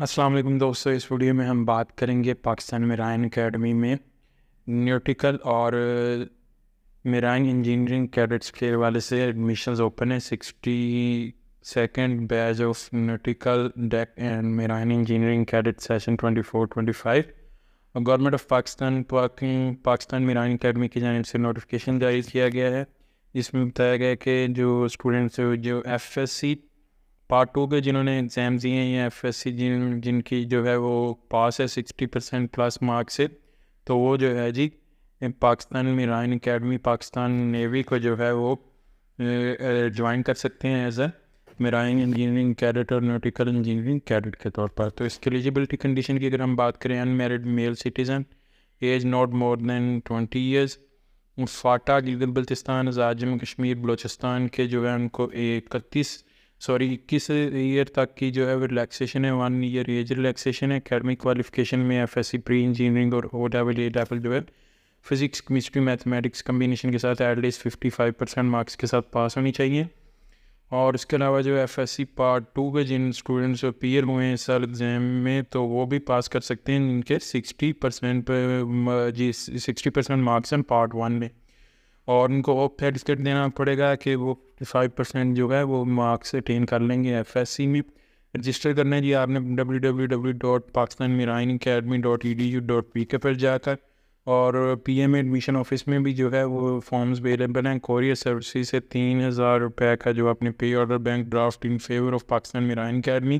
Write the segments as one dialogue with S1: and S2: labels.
S1: अस्सलाम वालेकुम दोस्तों इस वीडियो में हम बात करेंगे पाकिस्तान मेराइन अकेडमी में न्यूटिकल और मेराइन इंजीनियरिंग कैडेट्स के हवाले से एडमिशन्स ओपन है sixty second batch of nautical deck and marine engineering cadet session twenty four twenty five और government of Pakistan Pakistan marine academy की जानब से नोटिफिकेशन जारी किया गया है जिसमें बताया गया कि जो स्टूडेंट्स जो F S C part two के जिन्होंने एग्ज़ाम दिए हैं या एफ एस सी जिन जिनकी जो है वो पास है सिक्सटी परसेंट प्लस मार्क्स से तो वो जो है जी पाकिस्तान में रायन अकेडमी पाकिस्तान नेवी को जो है वो ज्वाइन कर सकते हैं as a marine engineering cadet और नोटिकल इंजीनियरिंग कैडेट के तौर पर तो इसकी एलिजिबिलिटी कंडीशन की अगर हम बात करें unmarried male citizen age not more than twenty years FATA Gilgit Baltistan Azad Jammu Kashmir Balochistan के जो है उनको इकतीस सॉरी इक्कीस ईयर तक की जो है रिलैक्सेशन है वन ईयर एज रिलैक्सेशन है एकेडमिक क्वालिफिकेशन में F S C pre engineering और ओ डबल ए डबल जो है फिज़िक्स केमिस्ट्री मैथमेटिक्स कम्बिनेशन के साथ at least fifty five percent marks के साथ पास होनी चाहिए और इसके अलावा जो F S C part two के जिन स्टूडेंट्स अपीयर हुए हैं सर एग्ज़ाम में तो वो भी पास कर सकते हैं इनके सिक्सटी परसेंट जी सिक्सटी परसेंट मार्क्स हैं पार्ट वन में और उनको सर्टिफिकेट देना पड़ेगा कि वो फाइव परसेंट जो है वो मार्क्स अटेन कर लेंगे एफ एस सी में रजिस्टर करना है जी आपने W W W dot Pakistan marine academy dot E D U dot P K पर जाकर और पी एम एडमिशन ऑफिस में भी जो है वो फॉर्म्स अवेलेबल हैं कोरियर सर्विस से तीन हज़ार रुपये का जो अपने pay order bank draft in favour of Pakistan marine academy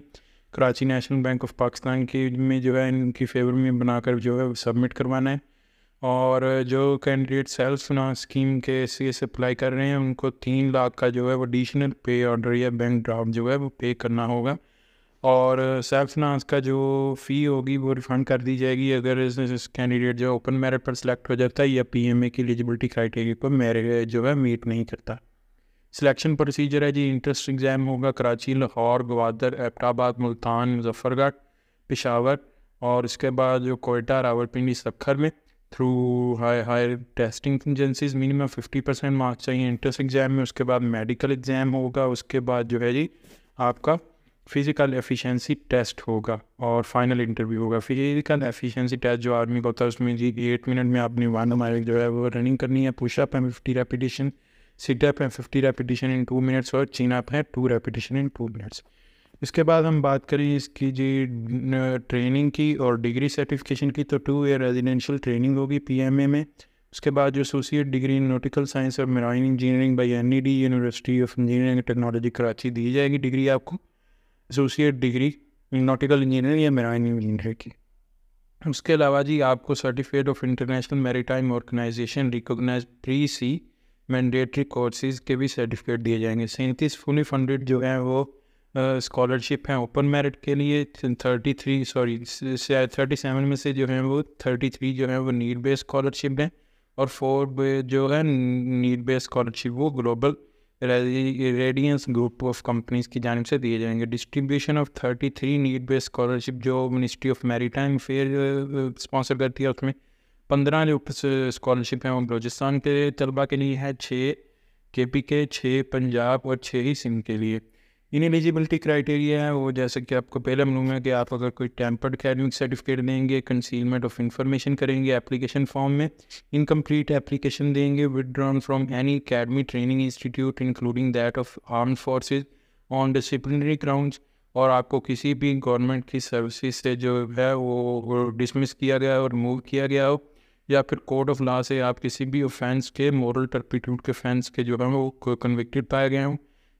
S1: Karachi national bank of Pakistan के में जो है इनकी फेवर में बनाकर जो है सबमिट करवाना है और जो कैंडिडेट सेल्फ फिनांस स्कीम के सी एस अप्लाई कर रहे हैं उनको तीन लाख का जो है वो एडिशनल पे ऑर्डर या बैंक ड्राफ्ट जो है वो पे करना होगा और सेल्फ फिनांस का जो फ़ी होगी वो रिफ़ंड कर दी जाएगी अगर इस कैंडिडेट जो ओपन मेरिट पर सिलेक्ट हो जाता है या पी एम ए की एलिजिबिलिटी क्राइटेरिया को मेरिट जो है मीट नहीं करता सिलेक्शन प्रोसीजर है जी इंटरेस्ट एग्ज़ाम होगा कराची लाहौर गवादर एबटाबाद मुल्तान मुजफ्फरगढ़ पिशावर और इसके बाद जो कोयटा रावलपिंडी सखर में through high higher testing agencies minimum fifty percent marks चाहिए इंट्रेंस एग्ज़ाम में उसके बाद मेडिकल एग्ज़ाम होगा उसके बाद जो है जी आपका फिज़िकल एफिशिएंसी टेस्ट होगा और फाइनल इंटरव्यू होगा फिज़िकल एफिशिएंसी टेस्ट जो आर्मी का होता है उसमें जी एट मिनट में आपने वन माइल जो है वो रनिंग करनी है पुशअप है फिफ्टी रेपिटेशन सिटअप है fifty repetition in two minutes और अप है two repetition in two minutes इसके बाद हम बात करें इसकी जी ट्रेनिंग की और डिग्री सर्टिफिकेशन की तो टू ईयर रेजिडेंशियल ट्रेनिंग होगी पीएमए में उसके बाद जो associate degree in nautical science और marine engineering by an university of engineering and technology Karachi दी जाएगी डिग्री आपको associate degree in nautical engineering या मराइन इंजीनियरिंग की उसके अलावा जी आपको certificate of international maritime organization recognize three C mandatory courses के भी सर्टिफिकेट दिए जाएंगे सैंतीस फुली फंडेड जो हैं वो स्कॉलरशिप हैं ओपन मेरिट के लिए thirty three sorry thirty seven में से जो है वो थर्टी थ्री जो है वो नीड बेस्ड स्कॉलरशिप हैं और फोर जो है नीड बेस्ड स्कॉलरशिप वो global radiance group of companies की जानब से दिए जाएंगे distribution of thirty three need based scholarship जो ministry of maritime affairs sponsor करती है उसमें पंद्रह जो स्कॉलरशिप हैं वो बलोचिस्तान के तलबा के लिए है छः के पी के छः पंजाब और छः ही सिंध के लिए इन एलिजिबिलिटी क्राइटेरिया है वो जैसे कि आपको पहले मिलूंगा कि आप अगर कोई टेम्पर्ड अकेडमिक सर्टिफिकेट देंगे कंसीलमेंट ऑफ इंफॉर्मेशन करेंगे एप्लीकेशन फॉर्म में इनकम्प्लीट एप्लीकेशन देंगे withdrawn from any academy training institute including that of arm forces on disciplinary ground और आपको किसी भी गवर्नमेंट की सर्विस से जो है वो डिसमिस किया गया और रिमूव किया गया हो या फिर कोर्ट ऑफ लॉ से आप किसी भी ऑफेंस के मॉरल टर्पिट्यूड के फैंस के जो है वो कन्विक्टेड पाए गए हों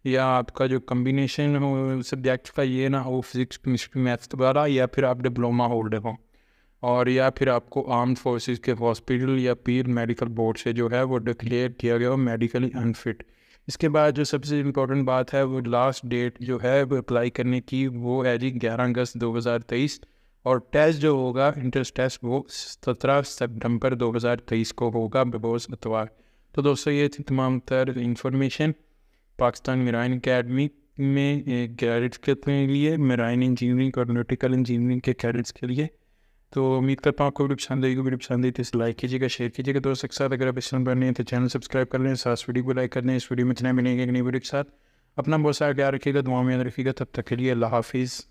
S1: या आपका जो कम्बिनेशन हो सब्जेक्ट का ये ना हो फिज़िक्स केमिस्ट्री मैथ्स वगैरह या फिर आप डिप्लोमा होल्डर हों और या फिर आपको आर्म फोर्सेस के हॉस्पिटल या पीर मेडिकल बोर्ड से जो है वो डिक्लेयर किया गया हो मेडिकली अनफिट इसके बाद जो सबसे इम्पोर्टेंट बात है वो लास्ट डेट जो है वो अप्लाई करने की वो है जी ग्यारह अगस्त तेईस और टेस्ट जो होगा इंट्रेंस टेस्ट वो सत्रह हज़ार तेईस को होगा बेबोज अतवार तो दोस्तों ये थी तमाम तर इन्फॉर्मेशन पाकिस्तान मेराइन अकेडमी में कैडेट्स के लिए मेराइन इंजीनियरिंग और नोटिकल इंजीनियरिंग के कैडेट्स के लिए तो उम्मीद करता हूँ आपको वीडियो पसंद आएगी वीडियो पसंद आई तो इसे लाइक कीजिएगा शेयर कीजिएगा दोस्तों के साथ अगर आप इस चैनल पर नहीं तो चैनल सब्सक्राइब कर लें साथ वीडियो को लाइक कर लें इस वीडियो में इतना मिलेंगे एक नई वीडियो के साथ अपना बहुत सारा प्यार रखिएगा दुआ में याद रखिएगा तब तक के लिए अल्लाह हाफिज़